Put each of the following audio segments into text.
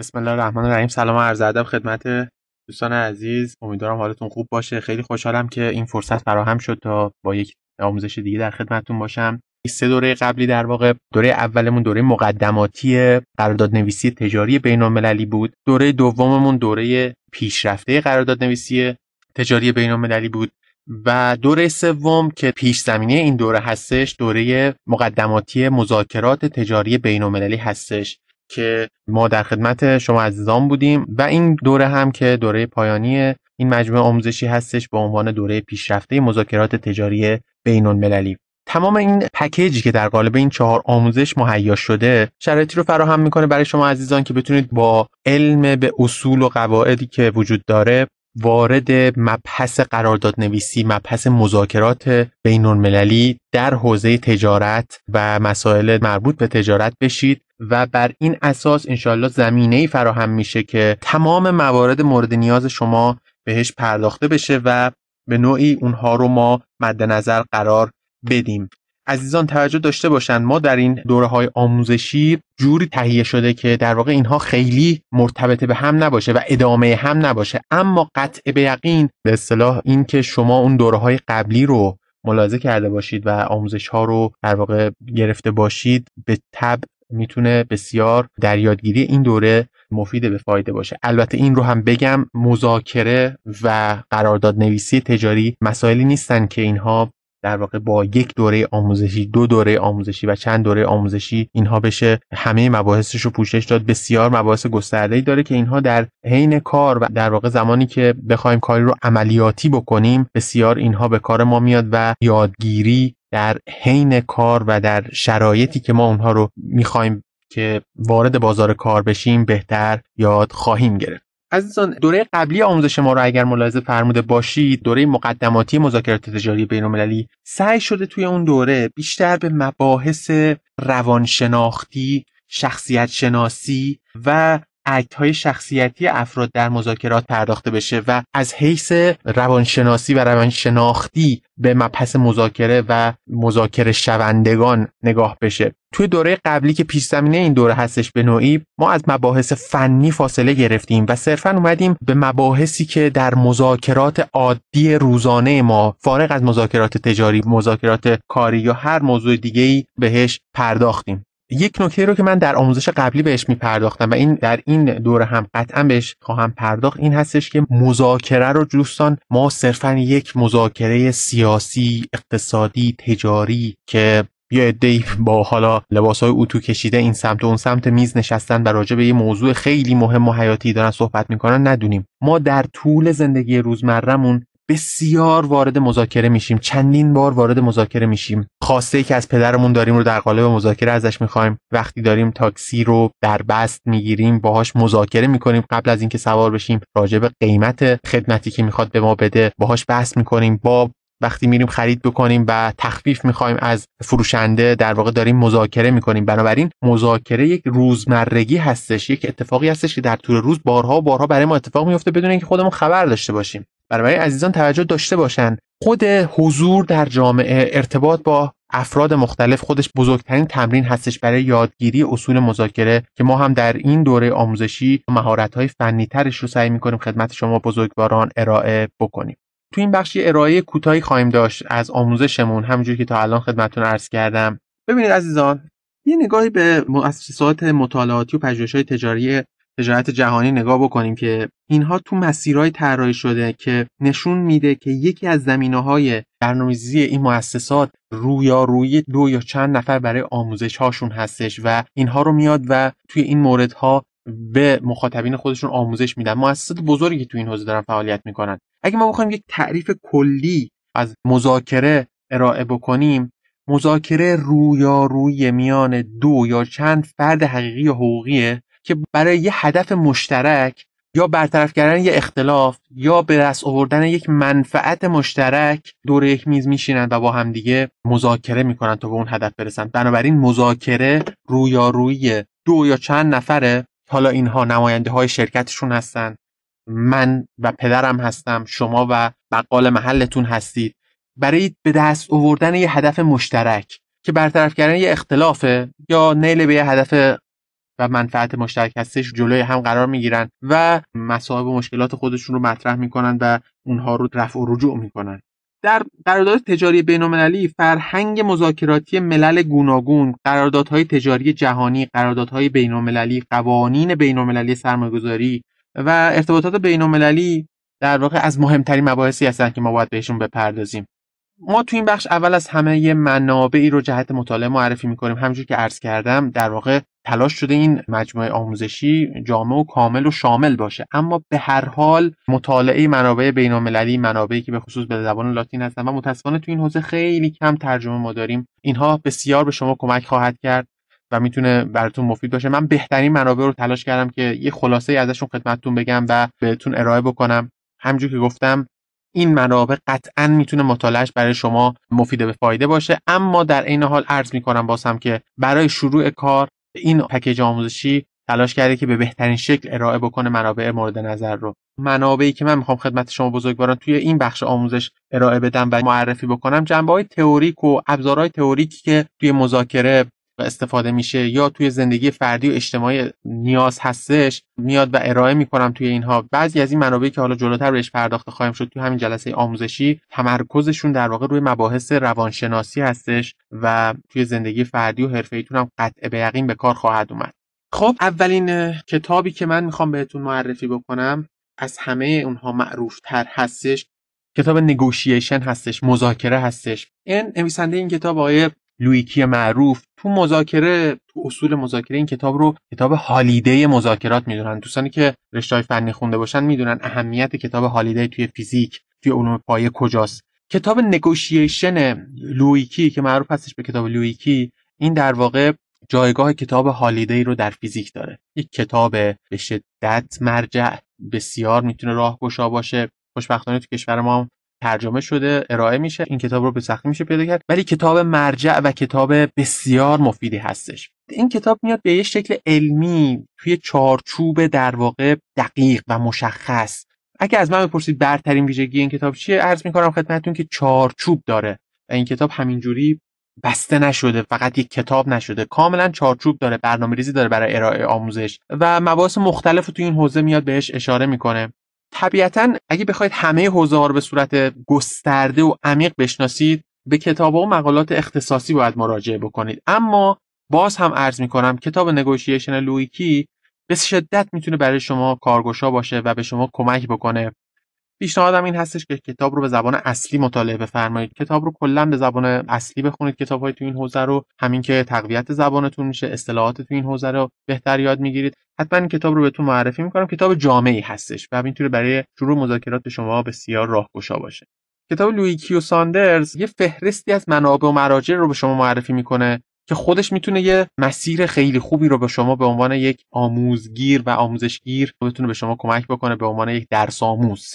بسم الله الرحمن الرحیم سلام و عرض ادب خدمت دوستان عزیز امیدوارم حالتون خوب باشه خیلی خوشحالم که این فرصت فراهم شد تا با یک آموزش دیگه در خدمتتون باشم سه دوره قبلی در واقع دوره اولمون دوره مقدماتی نویسی تجاری بین المللی بود دوره دوممون دوره پیشرفته قرارداد نویسی تجاری بین المللی بود و دوره سوم که پیش زمینه این دوره هستش دوره مقدماتی مذاکرات تجاری بین هستش که ما در خدمت شما عزیزان بودیم و این دوره هم که دوره پایانی این مجموعه آموزشی هستش به عنوان دوره پیشرفته مذاکرات تجاری بین المللی تمام این پکیجی که در قالب این چهار آموزش مهیا شده شرایطی رو فراهم میکنه برای شما عزیزان که بتونید با علم به اصول و قواعدی که وجود داره وارد مبحث قرارداد نویسی مبحث مذاکرات بین المللی در حوزه تجارت و مسائل مربوط به تجارت بشید و بر این اساس انشالله زمینه ای فراهم میشه که تمام موارد مورد نیاز شما بهش پرداخته بشه و به نوعی اونها رو ما مد نظر قرار بدیم عزیزان توجه داشته باشند ما در این دوره های آموزشی جوری تهیه شده که در واقع اینها خیلی مرتبط به هم نباشه و ادامه هم نباشه اما قطع به یقین به اصطلاح این که شما اون دوره های قبلی رو ملاحظه کرده باشید و آموزش ها رو در واقع گرفته باشید به تب میتونه بسیار در یادگیری این دوره مفید به فایده باشه البته این رو هم بگم مذاکره و قرارداد نویسی تجاری مسائلی نیستن که اینها در واقع با یک دوره آموزشی دو دوره آموزشی و چند دوره آموزشی اینها بشه همه مباحثش رو پوشش داد بسیار مباحث گسترده ای داره که اینها در حین کار و در واقع زمانی که بخوایم کاری رو عملیاتی بکنیم بسیار اینها به کار ما میاد و یادگیری در حین کار و در شرایطی که ما اونها رو میخوایم که وارد بازار کار بشیم بهتر یاد خواهیم گرفت عزیزان دوره قبلی آموزش ما رو اگر ملاحظه فرموده باشید دوره مقدماتی مذاکرات تجاری بین المللی سعی شده توی اون دوره بیشتر به مباحث روانشناختی شخصیت شناسی و های شخصیتی افراد در مذاکرات پرداخته بشه و از حیث روانشناسی و روانشناختی به مبحث مذاکره و مذاکره شوندگان نگاه بشه توی دوره قبلی که پیش زمینه این دوره هستش به نوعی ما از مباحث فنی فاصله گرفتیم و صرفا اومدیم به مباحثی که در مذاکرات عادی روزانه ما فارغ از مذاکرات تجاری، مذاکرات کاری یا هر موضوع دیگه‌ای بهش پرداختیم. یک نکته رو که من در آموزش قبلی بهش میپرداختم و این در این دوره هم قطعا بهش خواهم پرداخت این هستش که مذاکره رو دوستان ما صرفا یک مذاکره سیاسی اقتصادی تجاری که یا ادهی با حالا لباس های کشیده این سمت و اون سمت میز نشستن و راجع به یه موضوع خیلی مهم و حیاتی دارن صحبت میکنن ندونیم ما در طول زندگی روزمرهمون بسیار وارد مذاکره میشیم چندین بار وارد مذاکره میشیم خواسته ای که از پدرمون داریم رو در قالب مذاکره ازش میخوایم وقتی داریم تاکسی رو در بست میگیریم باهاش مذاکره میکنیم قبل از اینکه سوار بشیم راجع به قیمت خدمتی که میخواد به ما بده باهاش بحث میکنیم با وقتی میریم خرید بکنیم و تخفیف میخوایم از فروشنده در واقع داریم مذاکره میکنیم بنابراین مذاکره یک روزمرگی هستش یک اتفاقی هستش که در طول روز بارها و بارها برای ما اتفاق میفته بدون اینکه خودمون خبر داشته باشیم برای عزیزان توجه داشته باشند خود حضور در جامعه ارتباط با افراد مختلف خودش بزرگترین تمرین هستش برای یادگیری اصول مذاکره که ما هم در این دوره آموزشی مهارت‌های فنی‌ترش رو سعی می‌کنیم خدمت شما بزرگواران ارائه بکنیم تو این بخش ارائه کوتاهی خواهیم داشت از آموزشمون همونجوری که تا الان خدمتتون عرض کردم ببینید عزیزان یه نگاهی به مؤسسات مطالعاتی و پژوهش‌های تجاری تجارت جهانی نگاه بکنیم که اینها تو مسیرهای طراحی شده که نشون میده که یکی از زمینه های برنامه‌ریزی این مؤسسات روی دو یا چند نفر برای آموزش هاشون هستش و اینها رو میاد و توی این موردها به مخاطبین خودشون آموزش میدن مؤسسات بزرگی تو این حوزه دارن فعالیت میکنن اگه ما بخوایم یک تعریف کلی از مذاکره ارائه بکنیم مذاکره رویارویی میان دو یا چند فرد حقیقی حقوقیه که برای یه هدف مشترک یا برطرف کردن یه اختلاف یا به دست آوردن یک منفعت مشترک دور یک میز میشینند و با همدیگه مذاکره میکنن تا به اون هدف برسن بنابراین مذاکره رویارویی دو یا چند نفره حالا اینها نماینده های شرکتشون هستن من و پدرم هستم شما و بقال محلتون هستید برای به دست آوردن یه هدف مشترک که برطرف کردن یه اختلافه یا نیل به یه هدف و منفعت مشترک هستش جلوی هم قرار میگیرن و مسائل و مشکلات خودشون رو مطرح میکنن و اونها رو رفع و رجوع میکنن در قرارداد تجاری بینالمللی فرهنگ مذاکراتی ملل گوناگون قراردادهای تجاری جهانی قراردادهای بینالمللی قوانین بینالمللی سرمایه‌گذاری و ارتباطات بینالمللی در واقع از مهمترین مباحثی هستند که ما باید بهشون بپردازیم ما تو این بخش اول از همه منابعی رو جهت مطالعه معرفی می‌کنیم، همونجور که عرض کردم در واقع تلاش شده این مجموعه آموزشی جامع و کامل و شامل باشه اما به هر حال مطالعه منابع بین‌المللی منابعی که به خصوص به زبان لاتین هستن و متاسفانه تو این حوزه خیلی کم ترجمه ما داریم اینها بسیار به شما کمک خواهد کرد و میتونه براتون مفید باشه من بهترین منابع رو تلاش کردم که یه خلاصه ازشون خدمتتون بگم و بهتون ارائه بکنم همجور که گفتم این منابع قطعا میتونه مطالعهش برای شما مفید به فایده باشه اما در عین حال عرض میکنم باسم که برای شروع کار این پکیج آموزشی تلاش کرده که به بهترین شکل ارائه بکنه منابع مورد نظر رو منابعی که من میخوام خدمت شما بزرگواران توی این بخش آموزش ارائه بدم و معرفی بکنم جنبه های تئوریک و ابزارهای تئوریکی که توی مذاکره استفاده میشه یا توی زندگی فردی و اجتماعی نیاز هستش میاد و ارائه میکنم توی اینها بعضی از این منابعی که حالا جلوتر بهش پرداخته خواهیم شد توی همین جلسه آموزشی تمرکزشون در واقع روی مباحث روانشناسی هستش و توی زندگی فردی و ایتون هم قطع به یقین به کار خواهد اومد خب اولین کتابی که من میخوام بهتون معرفی بکنم از همه اونها معروف تر هستش کتاب نگوشیشن هستش مذاکره هستش این نویسنده این کتاب آقای لویکی معروف تو مذاکره تو اصول مذاکره این کتاب رو کتاب هالیده مذاکرات میدونن دوستانی که رشته فنی خونده باشن میدونن اهمیت کتاب هالیدی توی فیزیک توی علوم پایه کجاست کتاب نگوشیشن لویکی که معروف هستش به کتاب لویکی این در واقع جایگاه کتاب هالیدی رو در فیزیک داره یک کتاب به شدت مرجع بسیار میتونه راه باشه خوشبختانه تو کشور ما ترجمه شده ارائه میشه این کتاب رو به سختی میشه پیدا کرد ولی کتاب مرجع و کتاب بسیار مفیدی هستش این کتاب میاد به یه شکل علمی توی چارچوب در واقع دقیق و مشخص اگه از من بپرسید برترین ویژگی این کتاب چیه عرض میکنم خدمتتون که چارچوب داره و این کتاب همینجوری بسته نشده فقط یک کتاب نشده کاملا چارچوب داره برنامه ریزی داره برای ارائه آموزش و مباحث مختلف رو تو این حوزه میاد بهش اشاره میکنه طبیعتا اگه بخواید همه حوزه ها رو به صورت گسترده و عمیق بشناسید به کتاب و مقالات اختصاصی باید مراجعه بکنید اما باز هم عرض میکنم کتاب نگوشیشن لویکی به شدت میتونه برای شما کارگشا باشه و به شما کمک بکنه پیشنهادم این هستش که کتاب رو به زبان اصلی مطالعه بفرمایید کتاب رو کلا به زبان اصلی بخونید کتاب های تو این حوزه رو همین که تقویت زبانتون میشه اصطلاحات تو این حوزه رو بهتر یاد میگیرید حتما این کتاب رو بهتون معرفی میکنم کتاب جامعی هستش و همینطوره برای شروع مذاکرات شما بسیار راهگشا باشه کتاب لوی کیو ساندرز یه فهرستی از منابع و مراجع رو به شما معرفی میکنه که خودش میتونه یه مسیر خیلی خوبی رو به شما به عنوان یک آموزگیر و آموزشگیر بتونه به شما کمک بکنه به عنوان یک درس آموز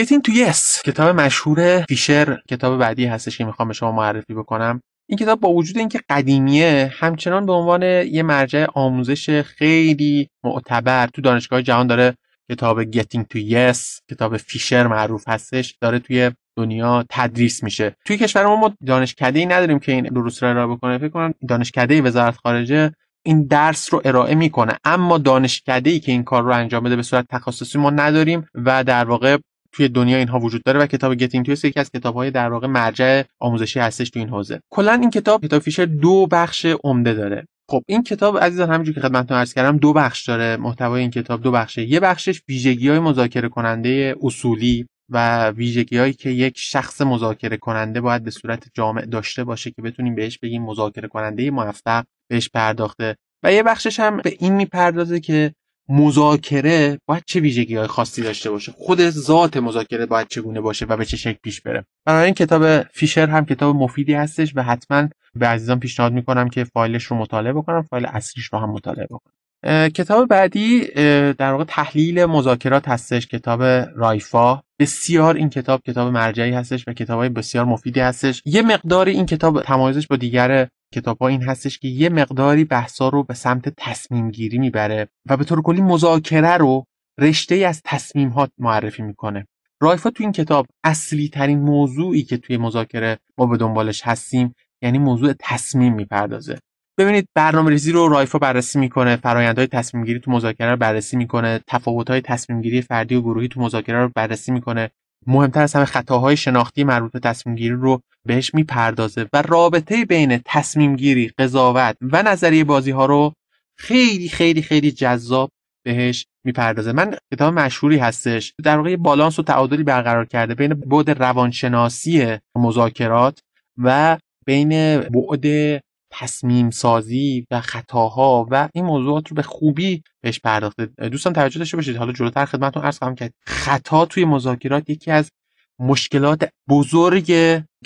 Getting to Yes کتاب مشهور فیشر کتاب بعدی هستش که میخوام به شما معرفی بکنم این کتاب با وجود اینکه قدیمیه همچنان به عنوان یه مرجع آموزش خیلی معتبر تو دانشگاه جهان داره کتاب Getting to Yes کتاب فیشر معروف هستش داره توی دنیا تدریس میشه توی کشور ما ما دانشکده ای نداریم که این دروس را ارائه بکنه فکر کنم دانشکده وزارت خارجه این درس رو ارائه میکنه اما دانشکده ای که این کار رو انجام بده به صورت تخصصی ما نداریم و در واقع توی دنیا اینها وجود داره و کتاب گتینگ تویست یکی از کتاب‌های در واقع مرجع آموزشی هستش تو این حوزه کلا این کتاب کتاب فیشر دو بخش عمده داره خب این کتاب عزیزان همینجور که خدمتتون عرض کردم دو بخش داره محتوای این کتاب دو بخشه یه بخشش ویژگی‌های مذاکره کننده اصولی و ویژگی که یک شخص مذاکره کننده باید به صورت جامع داشته باشه که بتونیم بهش بگیم مذاکره کننده موفق بهش پرداخته و یه بخشش هم به این میپردازه که مذاکره باید چه ویژگی های خاصی داشته باشه خود ذات مذاکره باید چگونه باشه و به چه شکل پیش بره این کتاب فیشر هم کتاب مفیدی هستش و حتما به عزیزان پیشنهاد میکنم که فایلش رو مطالعه بکنم فایل اصلیش رو هم مطالعه بکنم کتاب بعدی در واقع تحلیل مذاکرات هستش کتاب رایفا بسیار این کتاب کتاب مرجعی هستش و کتاب های بسیار مفیدی هستش یه مقداری این کتاب تمایزش با دیگر کتاب ها این هستش که یه مقداری بحثا رو به سمت تصمیم گیری میبره و به طور کلی مذاکره رو رشته از تصمیم ها معرفی میکنه رایفا تو این کتاب اصلی ترین موضوعی که توی مذاکره ما به دنبالش هستیم یعنی موضوع تصمیم میپردازه ببینید برنامه ریزی رو رایفا بررسی میکنه فرایندهای تصمیم گیری تو مذاکره رو بررسی میکنه تفاوت های تصمیم گیری فردی و گروهی تو مذاکره رو بررسی میکنه مهمتر از همه خطاهای شناختی مربوط به تصمیم گیری رو بهش میپردازه و رابطه بین تصمیم گیری، قضاوت و نظریه بازی ها رو خیلی خیلی خیلی جذاب بهش میپردازه من کتاب مشهوری هستش در واقع بالانس و تعادلی برقرار کرده بین بعد روانشناسی مذاکرات و بین بعد تصمیم سازی و خطاها و این موضوعات رو به خوبی بهش پرداخته دوستان توجه داشته باشید حالا جلوتر خدمتتون عرض خواهم کرد خطا توی مذاکرات یکی از مشکلات بزرگ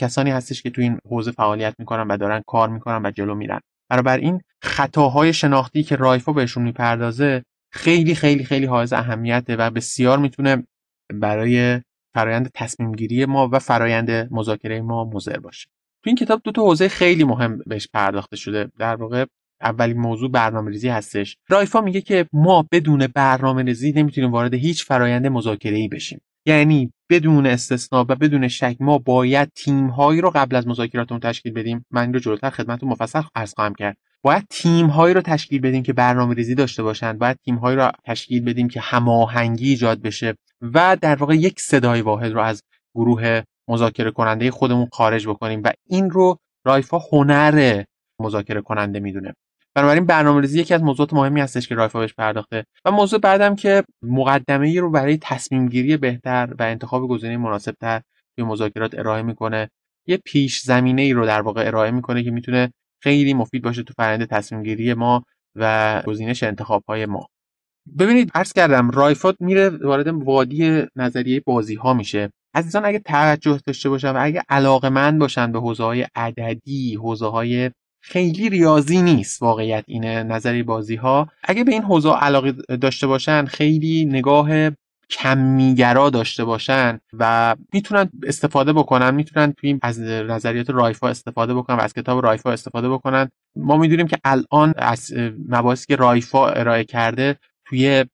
کسانی هستش که توی این حوزه فعالیت میکنن و دارن کار میکنن و جلو میرن برابر این خطاهای شناختی که رایفا بهشون میپردازه خیلی خیلی خیلی حائز اهمیته و بسیار میتونه برای فرایند تصمیم گیری ما و فرایند مذاکره ما مضر باشه تو این کتاب دو تا حوزه خیلی مهم بهش پرداخته شده در واقع اولین موضوع برنامه ریزی هستش رایفا میگه که ما بدون برنامه ریزی نمیتونیم وارد هیچ فرایند مذاکره بشیم یعنی بدون استثنا و بدون شک ما باید تیم هایی رو قبل از مذاکراتمون تشکیل بدیم من این رو جلوتر خدمتتون مفصل عرض خواهم کرد باید تیم هایی رو تشکیل بدیم که برنامه ریزی داشته باشند باید تیم هایی رو تشکیل بدیم که هماهنگی ایجاد بشه و در واقع یک صدای واحد رو از گروه مذاکره کننده خودمون خارج بکنیم و این رو رایفا هنر مذاکره کننده میدونه بنابراین برنامه‌ریزی یکی از موضوعات مهمی هستش که رایفا بهش پرداخته و موضوع بعدم که مقدمه رو برای تصمیم گیری بهتر و انتخاب گزینه مناسبتر توی مذاکرات ارائه میکنه یه پیش زمینه ای رو در واقع ارائه میکنه که میتونه خیلی مفید باشه تو فرآیند تصمیم گیری ما و گزینش انتخاب های ما ببینید عرض کردم رایفا میره وارد وادی نظریه بازی ها میشه عزیزان اگه توجه داشته باشن و اگه علاقه من باشن به حوزه های عددی حوزه های خیلی ریاضی نیست واقعیت اینه نظری بازی ها اگه به این حوزه علاقه داشته باشن خیلی نگاه کمیگرا داشته باشن و میتونن استفاده بکنن میتونن توی از نظریات رایفا استفاده بکنن و از کتاب رایفا استفاده بکنن ما میدونیم که الان از مباحثی که رایفا ارائه کرده توی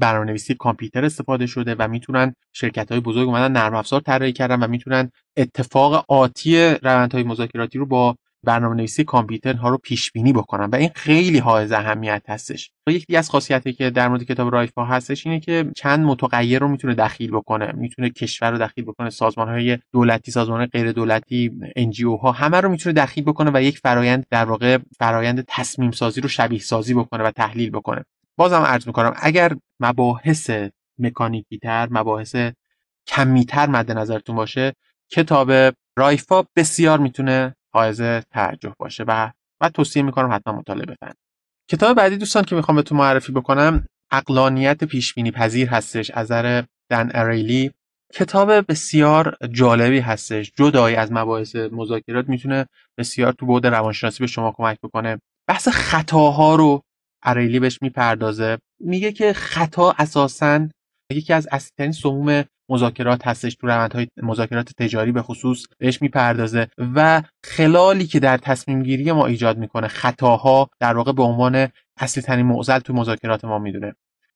برنامه‌نویسی کامپیوتر استفاده شده و میتونن شرکت های بزرگ اومدن نرم افزار طراحی کردن و میتونن اتفاق آتی روندهای مذاکراتی رو با برنامه نویسی کامپیوترها رو پیش بینی بکنن و این خیلی های اهمیت هستش یکی از خاصیتی که در مورد کتاب رایفا هستش اینه که چند متغیر رو میتونه دخیل بکنه میتونه کشور رو دخیل بکنه سازمان های دولتی سازمان های غیر دولتی NGO ها همه رو میتونه دخیل بکنه و یک فرایند در واقع فرایند تصمیم سازی رو شبیه سازی بکنه و تحلیل بکنه بازم عرض میکنم اگر مباحث مکانیکی تر مباحث کمیتر مد نظرتون باشه کتاب رایفا بسیار میتونه حائز توجه باشه و و توصیه میکنم حتما مطالعه بفن کتاب بعدی دوستان که میخوام بهتون معرفی بکنم اقلانیت پیش پذیر هستش از نظر دن اریلی کتاب بسیار جالبی هستش جدای از مباحث مذاکرات میتونه بسیار تو بعد روانشناسی به شما کمک بکنه بحث خطاها رو اریلی بهش میپردازه میگه که خطا اساسا یکی از اصلیترین سموم مذاکرات هستش تو روندهای مذاکرات تجاری به خصوص بهش میپردازه و خلالی که در تصمیم گیری ما ایجاد میکنه خطاها در واقع به عنوان اصلی ترین معضل تو مذاکرات ما میدونه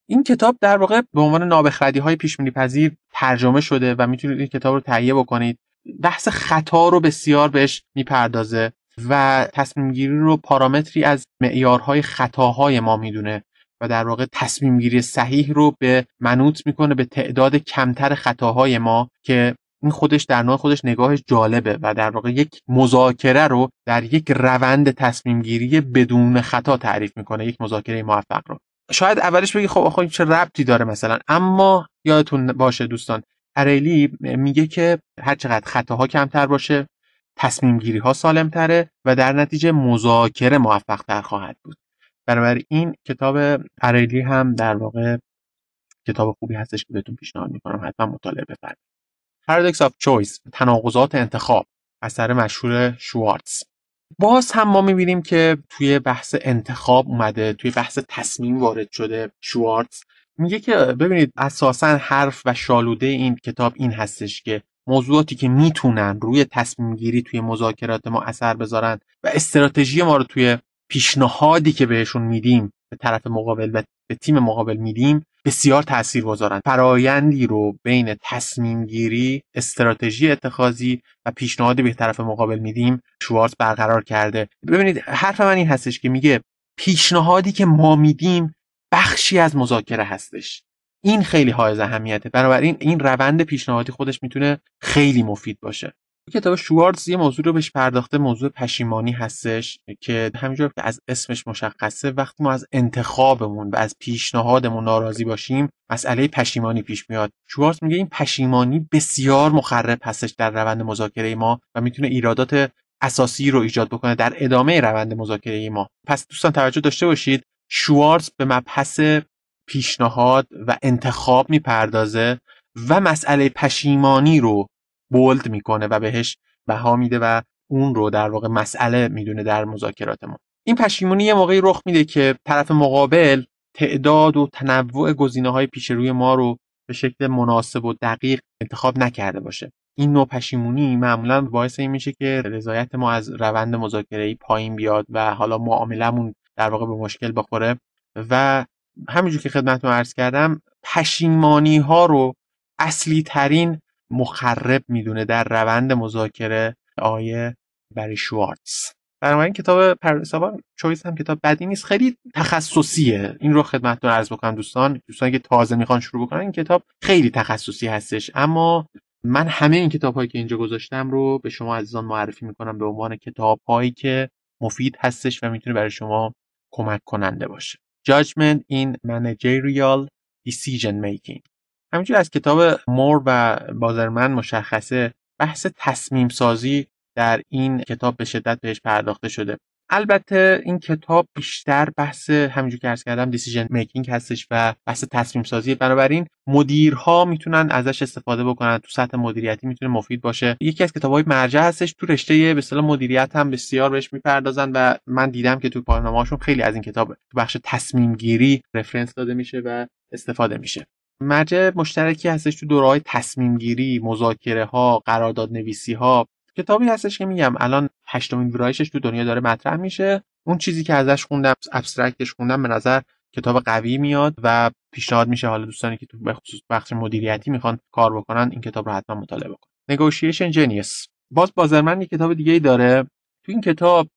این کتاب در واقع به عنوان نابخردی های پیش پذیر ترجمه شده و میتونید این کتاب رو تهیه بکنید بحث خطا رو بسیار بهش میپردازه و تصمیم گیری رو پارامتری از معیارهای خطاهای ما میدونه و در واقع تصمیم گیری صحیح رو به منوط میکنه به تعداد کمتر خطاهای ما که این خودش در نوع خودش نگاهش جالبه و در واقع یک مذاکره رو در یک روند تصمیم گیری بدون خطا تعریف میکنه یک مذاکره موفق رو شاید اولش بگی خب آخه چه ربطی داره مثلا اما یادتون باشه دوستان اریلی میگه که هر چقدر خطاها کمتر باشه تصمیم گیری ها سالم تره و در نتیجه مذاکره موفق تر خواهد بود برابر این کتاب پریلی هم در واقع کتاب خوبی هستش که بهتون پیشنهاد میکنم حتما مطالعه بفرمایید Paradox of Choice تناقضات انتخاب اثر مشهور شوارتز باز هم ما میبینیم که توی بحث انتخاب اومده توی بحث تصمیم وارد شده شوارتز میگه که ببینید اساسا حرف و شالوده این کتاب این هستش که موضوعاتی که میتونن روی تصمیم گیری توی مذاکرات ما اثر بذارن و استراتژی ما رو توی پیشنهادی که بهشون میدیم به طرف مقابل و به تیم مقابل میدیم بسیار تاثیر گذارن فرایندی رو بین تصمیم گیری استراتژی اتخاذی و پیشنهادی به طرف مقابل میدیم شوارت برقرار کرده ببینید حرف من این هستش که میگه پیشنهادی که ما میدیم بخشی از مذاکره هستش این خیلی های اهمیته بنابراین این روند پیشنهادی خودش میتونه خیلی مفید باشه کتاب شوارتز یه موضوع رو بهش پرداخته موضوع پشیمانی هستش که همینجور که از اسمش مشخصه وقتی ما از انتخابمون و از پیشنهادمون ناراضی باشیم مسئله پشیمانی پیش میاد شوارتز میگه این پشیمانی بسیار مخرب هستش در روند مذاکره ما و میتونه ایرادات اساسی رو ایجاد بکنه در ادامه روند مذاکره ما پس دوستان توجه داشته باشید شوارتز به مبحث پیشنهاد و انتخاب میپردازه و مسئله پشیمانی رو بولد میکنه و بهش بها میده و اون رو در واقع مسئله میدونه در مذاکرات ما این پشیمونی یه موقعی رخ میده که طرف مقابل تعداد و تنوع گزینه های پیش روی ما رو به شکل مناسب و دقیق انتخاب نکرده باشه این نوع پشیمونی معمولا باعث این میشه که رضایت ما از روند مذاکره پایین بیاد و حالا معاملمون در واقع به مشکل بخوره و همینجور که خدمتتون عرض کردم پشیمانی ها رو اصلی ترین مخرب میدونه در روند مذاکره آیه بری شوارتز بنابراین کتاب پرویسابا چویس هم کتاب بدی نیست خیلی تخصصیه این رو خدمتتون عرض بکنم دوستان دوستان که تازه میخوان شروع بکنن این کتاب خیلی تخصصی هستش اما من همه این کتاب هایی که اینجا گذاشتم رو به شما عزیزان معرفی میکنم به عنوان کتاب هایی که مفید هستش و میتونه برای شما کمک کننده باشه Judgment in Managerial Decision Making همینجور از کتاب مور و بازرمن مشخصه بحث تصمیم سازی در این کتاب به شدت بهش پرداخته شده البته این کتاب بیشتر بحث همینجور که ارز کردم دیسیژن میکینگ هستش و بحث تصمیم سازی بنابراین مدیرها میتونن ازش استفاده بکنن تو سطح مدیریتی میتونه مفید باشه یکی از کتابهای مرجع هستش تو رشته به اصطلاح مدیریت هم بسیار بهش میپردازن و من دیدم که تو پایانامه‌هاشون خیلی از این کتاب تو بخش تصمیم گیری رفرنس داده میشه و استفاده میشه مرجع مشترکی هستش تو دوره های تصمیم گیری، مذاکره ها، قرارداد نویسی ها کتابی هستش که میگم الان هشتمین ویرایشش تو دنیا داره مطرح میشه اون چیزی که ازش خوندم ابسترکتش خوندم به نظر کتاب قوی میاد و پیشنهاد میشه حالا دوستانی که تو به خصوص بخش مدیریتی میخوان کار بکنن این کتاب رو حتما مطالعه بکنن نگوشیشن جنیس باز بازرمن یک کتاب دیگه ای داره تو این کتاب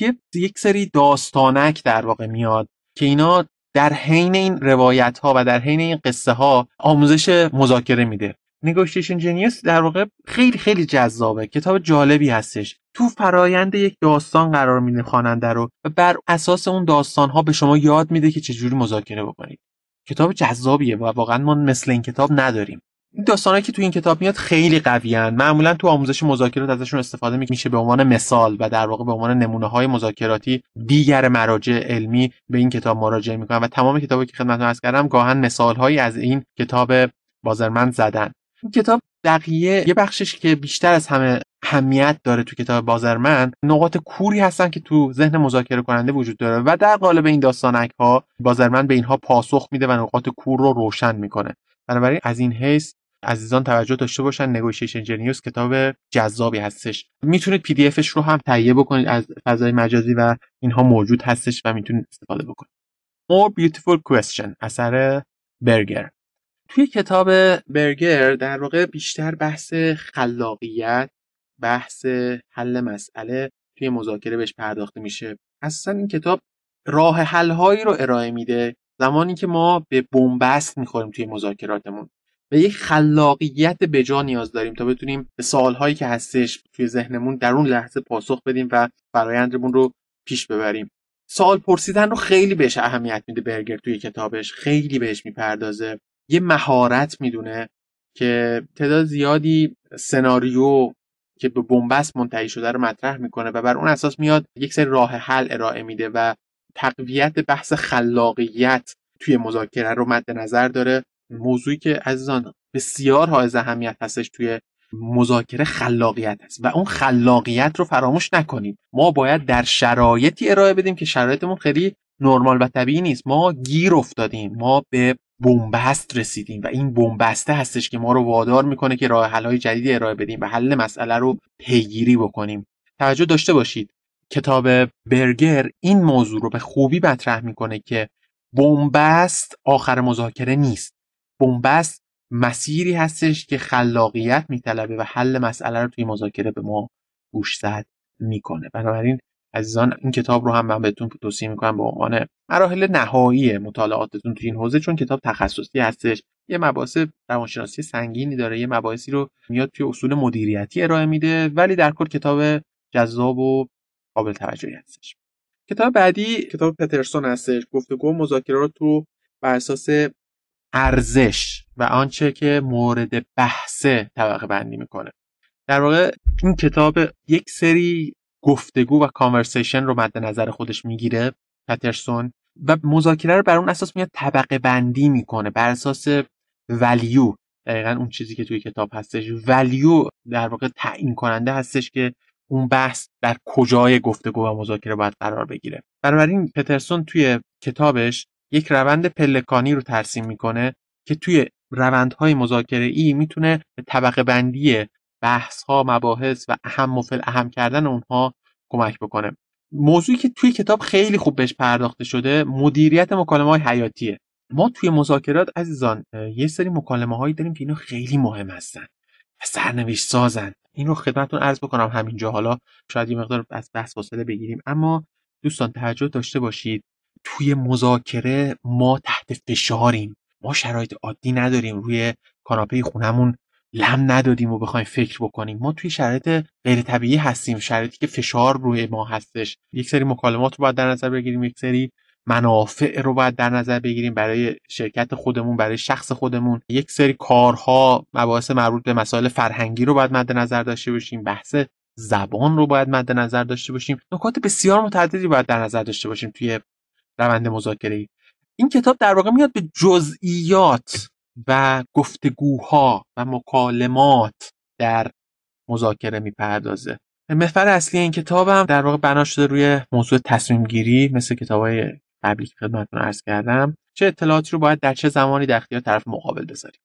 یه یک سری داستانک در واقع میاد که اینا در حین این روایت ها و در حین این قصه ها آموزش مذاکره میده نگوشیشن جنیوس در واقع خیلی خیلی جذابه کتاب جالبی هستش تو فرایند یک داستان قرار میده خواننده رو و بر اساس اون داستان ها به شما یاد میده که چجوری مذاکره بکنید کتاب جذابیه و واقعا ما مثل این کتاب نداریم این داستانهایی که تو این کتاب میاد خیلی قویان. معمولا تو آموزش مذاکرات ازشون استفاده میشه به عنوان مثال و در واقع به عنوان نمونه های مذاکراتی دیگر مراجع علمی به این کتاب مراجعه میکنن و تمام کتابی که خدمتتون عرض کردم گاهن مثال هایی از این کتاب بازرمند زدن این کتاب بقیه یه بخشش که بیشتر از همه همیت داره تو کتاب بازرمند نقاط کوری هستن که تو ذهن مذاکره کننده وجود داره و در قالب این داستانک ها بازرمن به اینها پاسخ میده و نقاط کور رو روشن میکنه بنابراین از این حیث عزیزان توجه داشته باشن نگوشیشن جنیوس کتاب جذابی هستش میتونید پی دی افش رو هم تهیه بکنید از فضای مجازی و اینها موجود هستش و میتونید استفاده بکنید More Beautiful Question اثر برگر توی کتاب برگر در واقع بیشتر بحث خلاقیت بحث حل مسئله توی مذاکره بهش پرداخته میشه اصلا این کتاب راه حل رو ارائه میده زمانی که ما به بنبست میخوریم توی مذاکراتمون به یک خلاقیت بجا نیاز داریم تا بتونیم به هایی که هستش توی ذهنمون در اون لحظه پاسخ بدیم و فرایندمون رو پیش ببریم سوال پرسیدن رو خیلی بهش اهمیت میده برگر توی کتابش خیلی بهش میپردازه یه مهارت میدونه که تعداد زیادی سناریو که به بنبست منتهی شده رو مطرح میکنه و بر اون اساس میاد یک سری راه حل ارائه میده و تقویت بحث خلاقیت توی مذاکره رو مد نظر داره موضوعی که عزیزان بسیار حائز اهمیت هستش توی مذاکره خلاقیت هست و اون خلاقیت رو فراموش نکنید ما باید در شرایطی ارائه بدیم که شرایطمون خیلی نرمال و طبیعی نیست ما گیر افتادیم ما به بنبست رسیدیم و این بنبسته هستش که ما رو وادار میکنه که راه های جدیدی ارائه بدیم و حل مسئله رو پیگیری بکنیم توجه داشته باشید کتاب برگر این موضوع رو به خوبی مطرح میکنه که بنبست آخر مذاکره نیست بنبست مسیری هستش که خلاقیت میطلبه و حل مسئله رو توی مذاکره به ما گوشزد میکنه بنابراین عزیزان این کتاب رو هم من بهتون توصیه میکنم به عنوان مراحل نهایی مطالعاتتون توی این حوزه چون کتاب تخصصی هستش یه مباحث روانشناسی سنگینی داره یه مباحثی رو میاد توی اصول مدیریتی ارائه میده ولی در کل کتاب جذاب و قابل توجهی هستش کتاب بعدی کتاب پترسون هستش گفتگو مذاکرات رو بر اساس ارزش و آنچه که مورد بحث طبقه بندی میکنه در واقع این کتاب یک سری گفتگو و کانورسیشن رو مد نظر خودش میگیره پترسون و مذاکره رو بر اون اساس میاد طبقه بندی میکنه بر اساس ولیو دقیقا اون چیزی که توی کتاب هستش ولیو در واقع تعیین کننده هستش که اون بحث در کجای گفتگو و مذاکره باید قرار بگیره بنابراین پترسون توی کتابش یک روند پلکانی رو ترسیم میکنه که توی روندهای مذاکره ای میتونه طبقه بندی بحث ها مباحث و اهم و فل اهم کردن اونها کمک بکنه موضوعی که توی کتاب خیلی خوب بهش پرداخته شده مدیریت مکالمه های حیاتیه ما توی مذاکرات عزیزان یه سری مکالمه هایی داریم که اینا خیلی مهم هستن و سرنوشت سازن این رو خدمتتون عرض بکنم همینجا حالا شاید یه مقدار از بحث فاصله بگیریم اما دوستان توجه داشته باشید توی مذاکره ما تحت فشاریم ما شرایط عادی نداریم روی کاناپه خونمون لم ندادیم و بخوایم فکر بکنیم ما توی شرایط غیر طبیعی هستیم شرایطی که فشار روی ما هستش یک سری مکالمات رو باید در نظر بگیریم یک سری منافع رو باید در نظر بگیریم برای شرکت خودمون برای شخص خودمون یک سری کارها مباحث مربوط به مسائل فرهنگی رو باید مد نظر داشته باشیم بحث زبان رو باید مد نظر داشته باشیم نکات بسیار متعددی باید در نظر داشته باشیم توی روند مذاکره این کتاب در واقع میاد به جزئیات و گفتگوها و مکالمات در مذاکره میپردازه محور اصلی این کتاب هم در واقع بنا شده روی موضوع تصمیم گیری مثل کتاب های قبلی که خدمتتون عرض کردم چه اطلاعاتی رو باید در چه زمانی در اختیار طرف مقابل بذاریم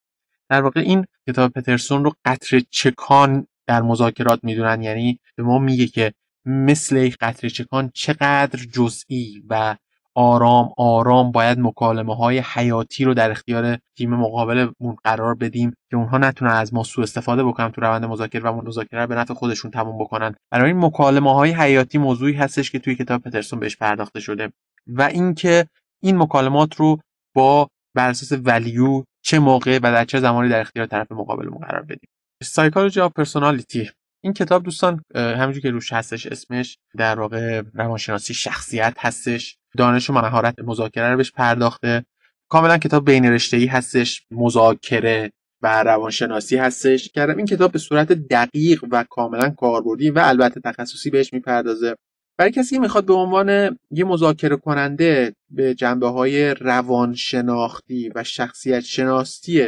در واقع این کتاب پترسون رو قطر چکان در مذاکرات میدونن یعنی به ما میگه که مثل قطره چکان چقدر جزئی و آرام آرام باید مکالمه های حیاتی رو در اختیار تیم مقابلمون قرار بدیم که اونها نتونن از ما سوء استفاده بکنن تو روند مذاکره و مذاکره رو به نفع خودشون تموم بکنن برای این مکالمه های حیاتی موضوعی هستش که توی کتاب پترسون بهش پرداخته شده و اینکه این مکالمات رو با بر اساس ولیو چه موقع و در چه زمانی در اختیار طرف مقابلمون قرار بدیم سایکولوژی اف پرسونالیتی این کتاب دوستان همینجور که روش هستش اسمش در واقع روانشناسی شخصیت هستش دانش و مهارت مذاکره رو بهش پرداخته کاملا کتاب بین رشته هستش مذاکره و روانشناسی هستش کردم این کتاب به صورت دقیق و کاملا کاربردی و البته تخصصی بهش میپردازه برای کسی که میخواد به عنوان یه مذاکره کننده به جنبه های روانشناختی و شخصیت شناسی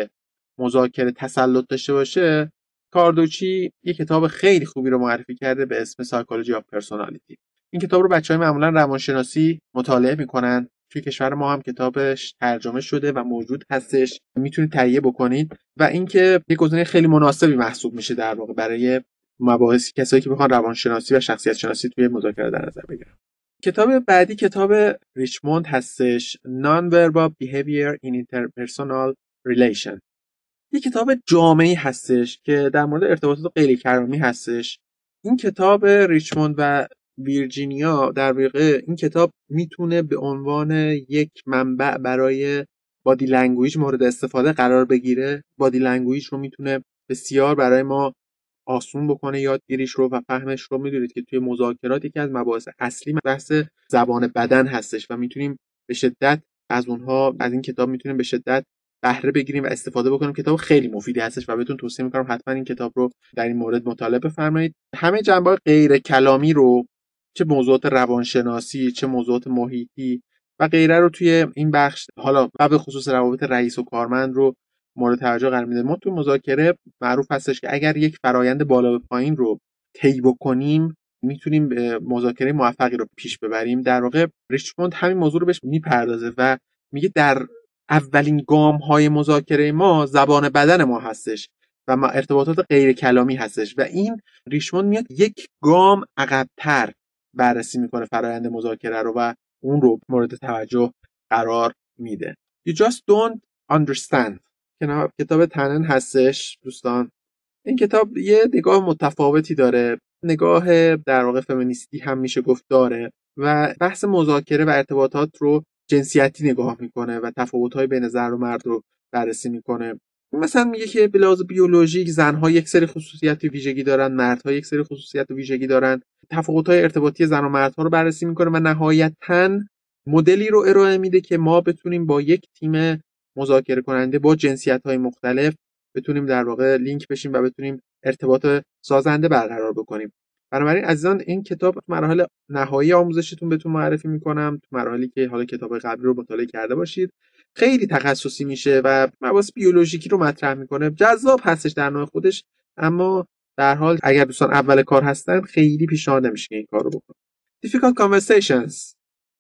مذاکره تسلط داشته باشه کاردوچی یک کتاب خیلی خوبی رو معرفی کرده به اسم سایکولوژی آف پرسونالیتی این کتاب رو بچه های معمولا روانشناسی مطالعه میکنن توی کشور ما هم کتابش ترجمه شده و موجود هستش میتونید تهیه بکنید و اینکه یه گزینه خیلی مناسبی محسوب میشه در واقع برای مباحث کسایی که میخوان روانشناسی و شخصیت شناسی توی مذاکره در نظر بگیرن کتاب بعدی کتاب ریچموند هستش Non Verbal Behavior in Interpersonal Relation یه کتاب جامعی هستش که در مورد ارتباطات غیر کرامی هستش این کتاب ریچموند و ویرجینیا در واقع این کتاب میتونه به عنوان یک منبع برای بادی لنگویج مورد استفاده قرار بگیره بادی لنگویج رو میتونه بسیار برای ما آسون بکنه یادگیریش رو و فهمش رو میدونید که توی مذاکرات یکی از مباحث اصلی بحث زبان بدن هستش و میتونیم به شدت از اونها از این کتاب میتونیم به شدت بهره بگیریم و استفاده بکنیم کتاب خیلی مفیدی هستش و بهتون توصیه میکنم حتما این کتاب رو در این مورد مطالعه بفرمایید همه جنبه غیر کلامی رو چه موضوعات روانشناسی چه موضوعات محیطی و غیره رو توی این بخش حالا و به خصوص روابط رئیس و کارمند رو مورد توجه قرار میده ما تو مذاکره معروف هستش که اگر یک فرایند بالا به پایین رو طی بکنیم میتونیم مذاکره موفقی رو پیش ببریم در واقع ریچموند همین موضوع رو بهش میپردازه و میگه در اولین گام های مذاکره ما زبان بدن ما هستش و ما ارتباطات غیر کلامی هستش و این ریشمون میاد یک گام عقبتر بررسی میکنه فرایند مذاکره رو و اون رو مورد توجه قرار میده You just don't understand کتاب تنن هستش دوستان این کتاب یه نگاه متفاوتی داره نگاه در واقع فمینیستی هم میشه گفت داره و بحث مذاکره و ارتباطات رو جنسیتی نگاه میکنه و تفاوت‌های بین زن و مرد رو بررسی میکنه مثلا میگه که به لحاظ بیولوژیک زنها یک سری خصوصیت ویژگی دارن مردها یک سری خصوصیت ویژگی دارن تفاوت‌های ارتباطی زن و مردها رو بررسی میکنه و نهایتا مدلی رو ارائه میده که ما بتونیم با یک تیم مذاکره کننده با جنسیت های مختلف بتونیم در واقع لینک بشیم و بتونیم ارتباط سازنده برقرار بکنیم بنابراین عزیزان این کتاب مراحل نهایی آموزشتون بهتون معرفی میکنم تو مراحلی که حالا کتاب قبلی رو مطالعه کرده باشید خیلی تخصصی میشه و مباحث بیولوژیکی رو مطرح میکنه جذاب هستش در نوع خودش اما در حال اگر دوستان اول کار هستن خیلی پیشنهاد نمیشه این کار رو بکنن Difficult Conversations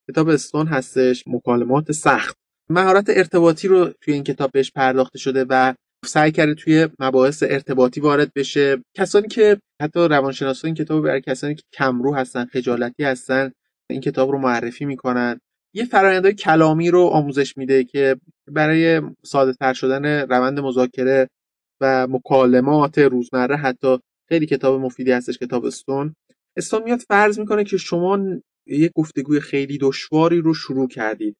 کتاب استون هستش مکالمات سخت مهارت ارتباطی رو توی این کتاب بهش پرداخته شده و سعی کرده توی مباحث ارتباطی وارد بشه کسانی که حتی روانشناسان این کتاب برای کسانی که کمرو هستن خجالتی هستن این کتاب رو معرفی میکنن یه فرآیندهای کلامی رو آموزش میده که برای ساده تر شدن روند مذاکره و مکالمات روزمره حتی خیلی کتاب مفیدی هستش کتاب استون استون میاد فرض میکنه که شما یه گفتگوی خیلی دشواری رو شروع کردید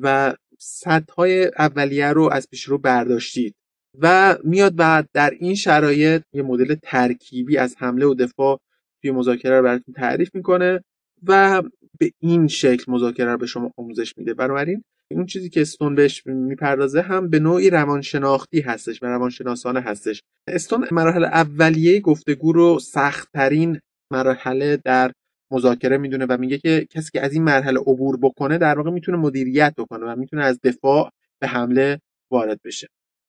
و سطح های اولیه رو از پیش رو برداشتید و میاد و در این شرایط یه مدل ترکیبی از حمله و دفاع توی مذاکره رو براتون تعریف میکنه و به این شکل مذاکره رو به شما آموزش میده بنابراین اون چیزی که استون بهش میپردازه هم به نوعی روانشناختی هستش و روانشناسانه هستش استون مراحل اولیه گفتگو رو سختترین مرحله در مذاکره میدونه و میگه که کسی که از این مرحله عبور بکنه در واقع میتونه مدیریت بکنه و میتونه از دفاع به حمله وارد بشه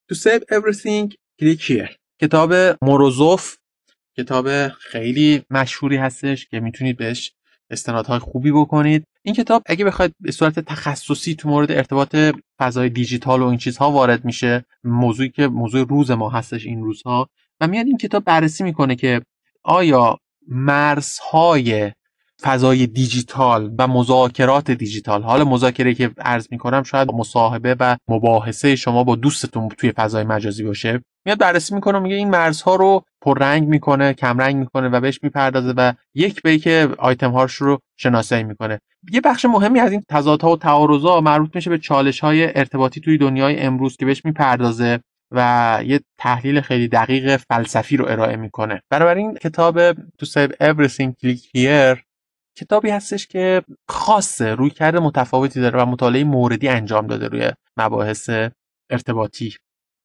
To Save Everything Click Here کتاب موروزوف کتاب خیلی مشهوری هستش که میتونید بهش استنادهای خوبی بکنید این کتاب اگه بخواید به صورت تخصصی تو مورد ارتباط فضای دیجیتال و این چیزها وارد میشه موضوعی که موضوع روز ما هستش این روزها و میاد این کتاب بررسی میکنه که آیا مرزهای فضای دیجیتال و مذاکرات دیجیتال حالا مذاکره که عرض میکنم شاید مصاحبه و مباحثه شما با دوستتون توی فضای مجازی باشه میاد بررسی میکنه میگه این مرزها رو پررنگ میکنه کمرنگ میکنه و بهش میپردازه و یک به یک آیتم هاش رو شناسایی میکنه یه بخش مهمی از این تضادها و تعارضها مربوط میشه به چالش های ارتباطی توی دنیای امروز که بهش میپردازه و یه تحلیل خیلی دقیق فلسفی رو ارائه میکنه بنابراین کتاب تو سیو Everything هیر کتابی هستش که خاصه روی کرده متفاوتی داره و مطالعه موردی انجام داده روی مباحث ارتباطی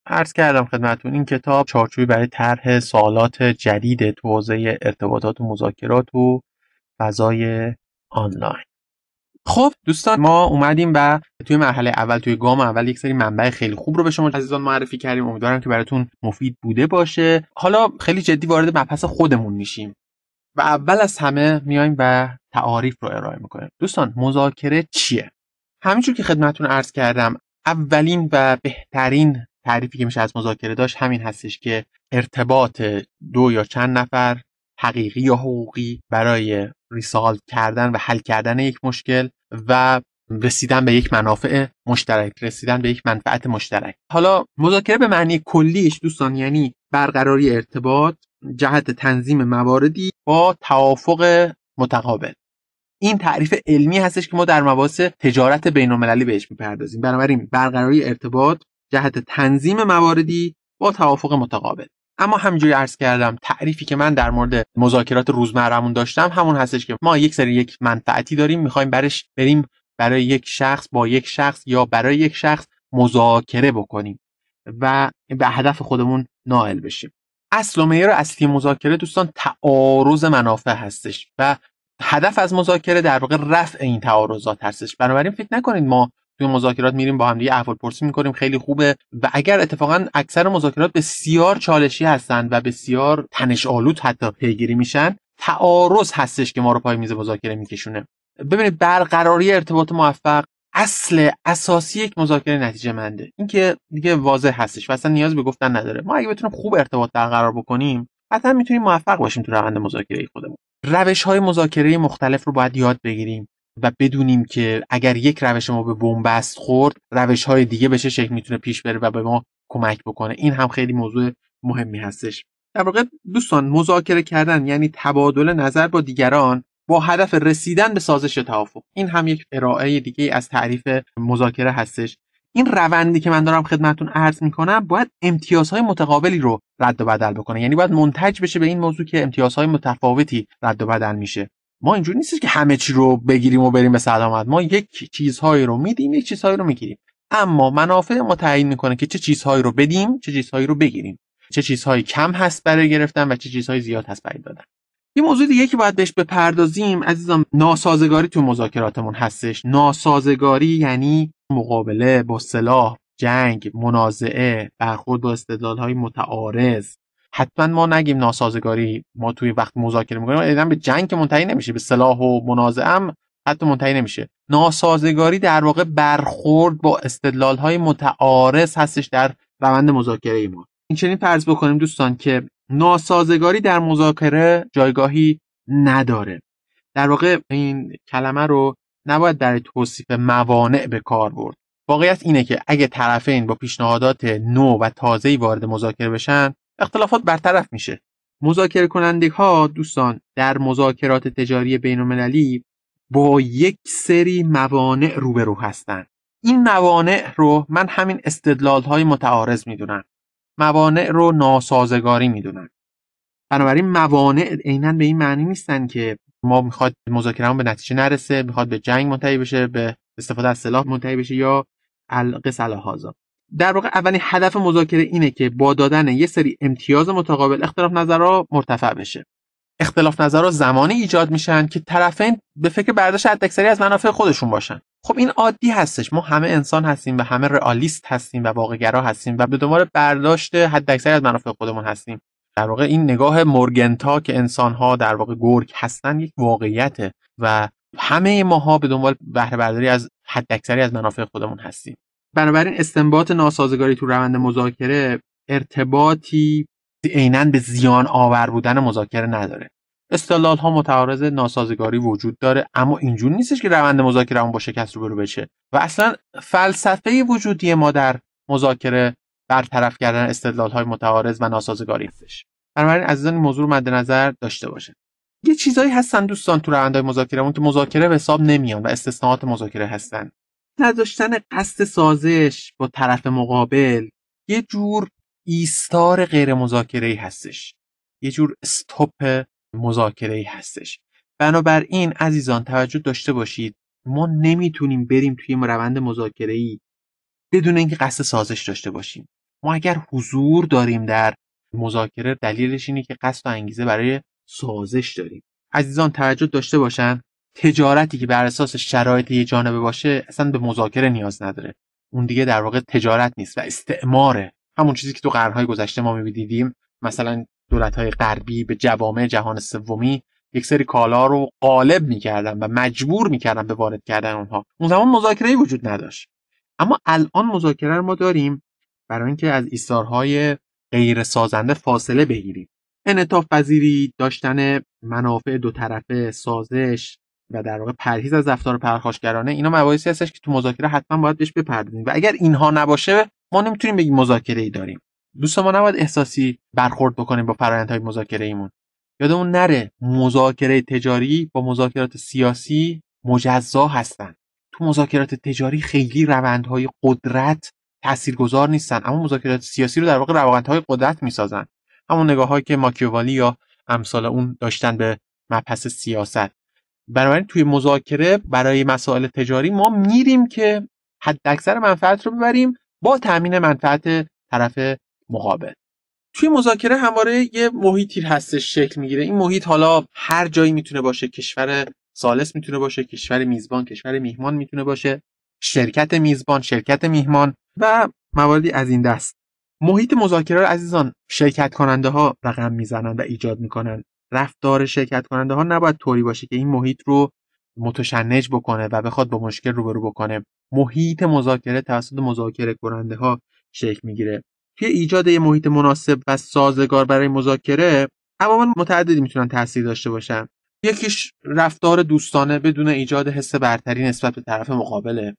عرض کردم خدمتون این کتاب چارچوبی برای طرح سوالات جدید تو حوزه ارتباطات و مذاکرات و فضای آنلاین خب دوستان ما اومدیم و توی مرحله اول توی گام اول یک سری منبع خیلی خوب رو به شما عزیزان معرفی کردیم امیدوارم که براتون مفید بوده باشه حالا خیلی جدی وارد مبحث خودمون میشیم و اول از همه میایم و تعاریف رو ارائه میکنه دوستان مذاکره چیه همینجور که خدمتون عرض کردم اولین و بهترین تعریفی که میشه از مذاکره داشت همین هستش که ارتباط دو یا چند نفر حقیقی یا حقوقی برای ریسال کردن و حل کردن یک مشکل و رسیدن به یک منافع مشترک رسیدن به یک منفعت مشترک حالا مذاکره به معنی کلیش دوستان یعنی برقراری ارتباط جهت تنظیم مواردی با توافق متقابل این تعریف علمی هستش که ما در مباحث تجارت بین بهش میپردازیم بنابراین برقراری ارتباط جهت تنظیم مواردی با توافق متقابل اما همینجوری عرض کردم تعریفی که من در مورد مذاکرات روزمرهمون داشتم همون هستش که ما یک سری یک منفعتی داریم میخوایم برش بریم برای یک شخص با یک شخص یا برای یک شخص مذاکره بکنیم و به هدف خودمون نائل بشیم اصل و معیار اصلی مذاکره دوستان تعارض منافع هستش و هدف از مذاکره در واقع رفع این تعارضات هستش بنابراین فکر نکنید ما توی مذاکرات میریم با هم دیگه احوال پرسی میکنیم خیلی خوبه و اگر اتفاقا اکثر مذاکرات بسیار چالشی هستند و بسیار تنش آلود حتی پیگیری میشن تعارض هستش که ما رو پای میز مذاکره میکشونه ببینید برقراری ارتباط موفق اصل اساسی یک مذاکره نتیجه منده این دیگه واضح هستش و اصلا نیاز به گفتن نداره ما اگه بتونیم خوب ارتباط برقرار بکنیم حتما میتونیم موفق باشیم تو روند مذاکره خودمون های مذاکره مختلف رو باید یاد بگیریم و بدونیم که اگر یک روش ما به بنبست خورد روش های دیگه به چه شکل میتونه پیش بره و به ما کمک بکنه این هم خیلی موضوع مهمی هستش در واقع دوستان مذاکره کردن یعنی تبادل نظر با دیگران با هدف رسیدن به سازش توافق این هم یک ارائه دیگه از تعریف مذاکره هستش این روندی که من دارم خدمتون عرض میکنم باید امتیازهای متقابلی رو رد و بدل بکنه یعنی باید منتج بشه به این موضوع که امتیازهای متفاوتی رد و بدل میشه ما اینجوری نیست که همه چی رو بگیریم و بریم به سلامت ما یک چیزهایی رو میدیم یک چیزهایی رو میگیریم اما منافع ما تعیین میکنه که چه چیزهایی رو بدیم چه چیزهایی رو بگیریم چه چیزهایی کم هست برای گرفتن و چه چیزهایی زیاد هست برای دادن یه موضوع دیگه که باید بهش بپردازیم عزیزان ناسازگاری تو مذاکراتمون هستش ناسازگاری یعنی مقابله با سلاح جنگ منازعه برخورد با استدلالهای متعارض حتما ما نگیم ناسازگاری ما توی وقت مذاکره میکنیم ایدن به جنگ که منتهی نمیشه به سلاح و منازعه هم حتی منتهی نمیشه ناسازگاری در واقع برخورد با استدلال های متعارض هستش در روند مذاکره ما این چنین فرض بکنیم دوستان که ناسازگاری در مذاکره جایگاهی نداره در واقع این کلمه رو نباید در توصیف موانع به کار برد واقعیت اینه که اگه طرفین با پیشنهادات نو و تازه وارد مذاکره بشن اختلافات برطرف میشه مذاکره ها دوستان در مذاکرات تجاری المللی با یک سری موانع روبرو هستند این موانع رو من همین استدلال های متعارض میدونم موانع رو ناسازگاری میدونم بنابراین موانع عینا به این معنی نیستن که ما میخواد مذاکرهمون به نتیجه نرسه میخواد به جنگ منتهی بشه به استفاده از سلاح منتهی بشه یا علق هازا. در واقع اولین هدف مذاکره اینه که با دادن یه سری امتیاز متقابل اختلاف نظرها مرتفع بشه اختلاف نظرها زمانی ایجاد میشن که طرفین به فکر برداشت حداکثری از منافع خودشون باشن خب این عادی هستش ما همه انسان هستیم و همه رئالیست هستیم و واقعگرا هستیم و به دنبال برداشت حداکثری از منافع خودمون هستیم در واقع این نگاه مورگنتا که انسان ها در واقع گرگ هستن یک واقعیته و همه ماها به دنبال بهره برداری از اکثری از منافع خودمون هستیم بنابراین استنباط ناسازگاری تو روند مذاکره ارتباطی عینا به زیان آور بودن مذاکره نداره استلال ها متعارض ناسازگاری وجود داره اما اینجور نیستش که روند مذاکره اون با شکست روبرو بشه و اصلا فلسفه وجودی ما در مذاکره برطرف کردن های متعارض و ناسازگاری هستش بنابراین عزیزان این موضوع رو مد نظر داشته باشه. یه چیزایی هستن دوستان تو روندهای مذاکرهمون که مذاکره به حساب نمیان و استثناءات مذاکره هستن نداشتن قصد سازش با طرف مقابل یه جور ایستار غیر مذاکره ای هستش یه جور استاپ مذاکره ای هستش بنابراین عزیزان توجه داشته باشید ما نمیتونیم بریم توی روند مذاکره ای بدون اینکه قصد سازش داشته باشیم ما اگر حضور داریم در مذاکره دلیلش اینه که قصد و انگیزه برای سازش داریم عزیزان توجه داشته باشن تجارتی که بر اساس شرایط یه جانبه باشه اصلا به مذاکره نیاز نداره اون دیگه در واقع تجارت نیست و استعماره همون چیزی که تو قرنهای گذشته ما میدیدیم مثلا دولت‌های غربی به جوامع جهان سومی یک سری کالا رو غالب میکردن و مجبور میکردن به وارد کردن اونها اون زمان مذاکره وجود نداشت اما الان مذاکره ما داریم برای اینکه از ایستارهای غیر سازنده فاصله بگیریم انعطاف پذیری داشتن منافع دو طرفه سازش و در واقع پرهیز از رفتار پرخاشگرانه اینا مباحثی هستش که تو مذاکره حتما باید بهش بپردازیم و اگر اینها نباشه ما نمیتونیم بگیم مذاکره ای داریم دوست ما نباید احساسی برخورد بکنیم با فرایندهای مذاکره ایمون یادمون نره مذاکره تجاری با مذاکرات سیاسی مجزا هستند تو مذاکرات تجاری خیلی روندهای قدرت تاثیرگذار نیستن اما مذاکرات سیاسی رو در واقع های قدرت میسازن همون هایی که ماکیوالی یا امثال اون داشتن به مبحث سیاست بنابراین توی مذاکره برای مسائل تجاری ما میریم که حداکثر منفعت رو ببریم با تامین منفعت طرف مقابل توی مذاکره همواره یه محیطی هستش شکل میگیره این محیط حالا هر جایی میتونه باشه کشور سالس میتونه باشه کشور میزبان کشور میهمان میتونه باشه شرکت میزبان شرکت میهمان و مواردی از این دست محیط مذاکره را عزیزان شرکت کننده ها رقم میزنند و ایجاد میکنند رفتار شرکت کننده ها نباید طوری باشه که این محیط رو متشنج بکنه و بخواد با مشکل روبرو بکنه محیط مذاکره توسط مذاکره کننده ها شکل میگیره توی ایجاد یه محیط مناسب و سازگار برای مذاکره عوامل متعددی میتونن تاثیر داشته باشن یکیش رفتار دوستانه بدون ایجاد حس برتری نسبت به طرف مقابله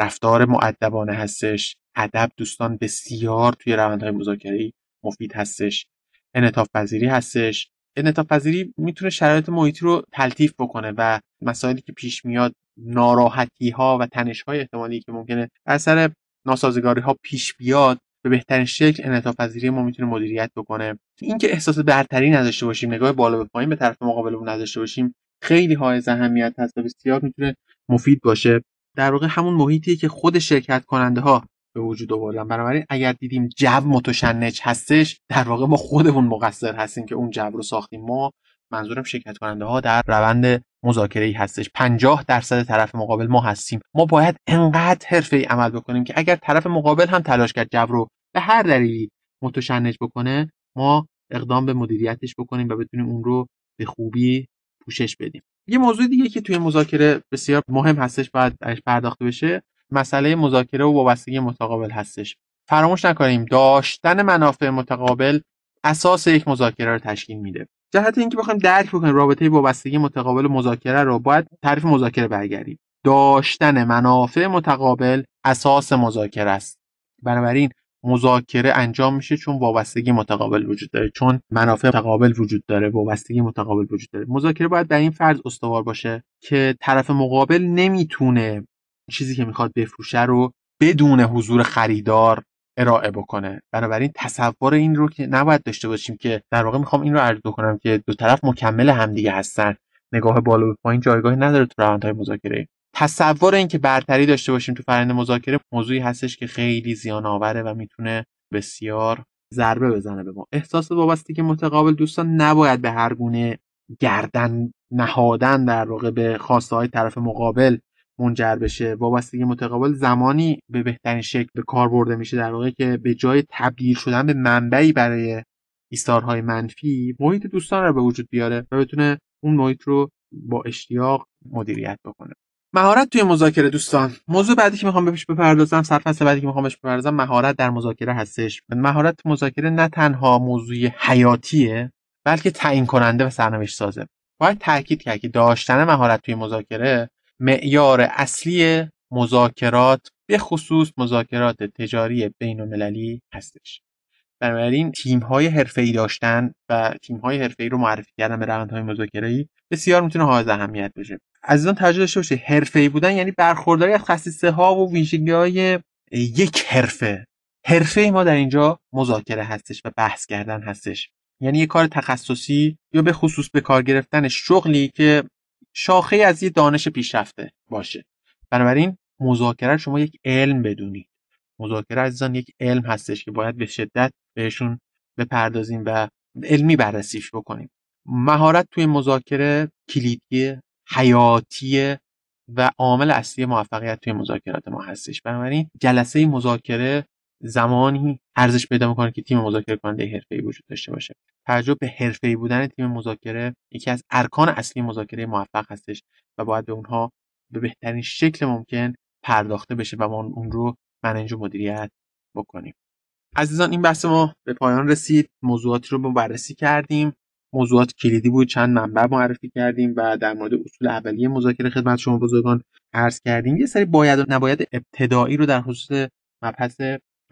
رفتار معدبانه هستش ادب دوستان بسیار توی روندهای مذاکره مفید هستش انعطاف پذیری هستش انعطاف پذیری میتونه شرایط محیطی رو تلطیف بکنه و مسائلی که پیش میاد ناراحتی ها و تنش های احتمالی که ممکنه اثر ناسازگاری ها پیش بیاد به بهترین شکل انعطاف پذیری ما میتونه مدیریت بکنه اینکه احساس برتری نداشته باشیم نگاه بالا به پایین به طرف مقابلمون نداشته باشیم خیلی های اهمیت هست و بسیار میتونه مفید باشه در واقع همون محیطی که خود شرکت کننده ها به وجود آوردن بنابراین اگر دیدیم جو متشنج هستش در واقع ما خودمون مقصر هستیم که اون جو رو ساختیم ما منظورم شرکت کننده ها در روند مذاکره ای هستش 50 درصد طرف مقابل ما هستیم ما باید انقدر حرفه ای عمل بکنیم که اگر طرف مقابل هم تلاش کرد جو رو به هر دلیلی متشنج بکنه ما اقدام به مدیریتش بکنیم و بتونیم اون رو به خوبی پوشش بدیم یه موضوع دیگه که توی مذاکره بسیار مهم هستش باید پرداخته بشه مسئله مذاکره و وابستگی متقابل هستش فراموش نکنیم داشتن منافع متقابل اساس یک مذاکره رو تشکیل میده جهت اینکه بخوایم درک بکنیم رابطه وابستگی متقابل و مذاکره رو باید تعریف مذاکره برگردیم داشتن منافع متقابل اساس مذاکره است بنابراین مذاکره انجام میشه چون وابستگی متقابل وجود داره چون منافع متقابل وجود داره وابستگی متقابل وجود داره مذاکره باید در این فرض استوار باشه که طرف مقابل نمیتونه چیزی که میخواد بفروشه رو بدون حضور خریدار ارائه بکنه بنابراین تصور این رو که نباید داشته باشیم که در واقع میخوام این رو عرض کنم که دو طرف مکمل همدیگه هستن نگاه بالا به پایین جایگاهی نداره تو روندهای مذاکره تصور اینکه برتری داشته باشیم تو فرآیند مذاکره موضوعی هستش که خیلی زیان آوره و میتونه بسیار ضربه بزنه به ما احساس وابستگی متقابل دوستان نباید به هر گونه گردن نهادن در واقع به خواسته های طرف مقابل منجر بشه وابستگی متقابل زمانی به بهترین شکل به کار برده میشه در واقع که به جای تبدیل شدن به منبعی برای ایستارهای منفی محیط دوستان رو به وجود بیاره و بتونه اون محیط رو با اشتیاق مدیریت بکنه مهارت توی مذاکره دوستان موضوع بعدی که میخوام بهش بپردازم سرفصل بعدی که میخوام بهش بپردازم مهارت در مذاکره هستش مهارت مذاکره نه تنها موضوعی حیاتیه بلکه تعیین کننده و سرنوشت سازه باید تاکید کرد که داشتن مهارت توی مذاکره معیار اصلی مذاکرات به خصوص مذاکرات تجاری بین المللی هستش بنابراین تیم های حرفه ای داشتن و تیم های حرفه ای رو معرفی کردن به روند های مذاکره ای بسیار میتونه حائز اهمیت بشه عزیزان توجه داشته باشه حرفه‌ای بودن یعنی برخورداری از خصیصه ها و ویژگی های یک حرفه حرفه ما در اینجا مذاکره هستش و بحث کردن هستش یعنی یه کار تخصصی یا به خصوص به کار گرفتن شغلی که شاخه از یه دانش پیشرفته باشه بنابراین مذاکره شما یک علم بدونید مذاکره عزیزان یک علم هستش که باید به شدت بهشون بپردازیم و علمی بررسیش بکنیم مهارت توی مذاکره کلیدیه حیاتیه و عامل اصلی موفقیت توی مذاکرات ما هستش بنابراین جلسه مذاکره زمانی ارزش پیدا میکنه که تیم مذاکره کننده حرفه‌ای وجود داشته باشه توجه به حرفه‌ای بودن تیم مذاکره یکی از ارکان اصلی مذاکره موفق هستش و باید به اونها به بهترین شکل ممکن پرداخته بشه و ما اون رو منیج مدیریت بکنیم عزیزان این بحث ما به پایان رسید موضوعاتی رو بررسی کردیم موضوعات کلیدی بود چند منبع معرفی کردیم و در مورد اصول اولیه مذاکره خدمت شما بزرگان عرض کردیم یه سری باید و نباید ابتدایی رو در خصوص مبحث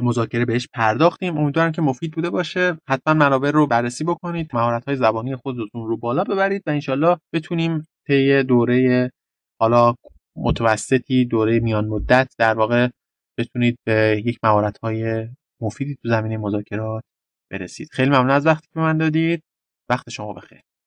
مذاکره بهش پرداختیم امیدوارم که مفید بوده باشه حتما منابع رو بررسی بکنید مهارت های زبانی خودتون رو بالا ببرید و انشالله بتونیم طی دوره حالا متوسطی دوره میان مدت در واقع بتونید به یک مهارت های مفیدی تو زمینه مذاکرات برسید خیلی ممنون از وقتی که من دادید وقت شما بخیر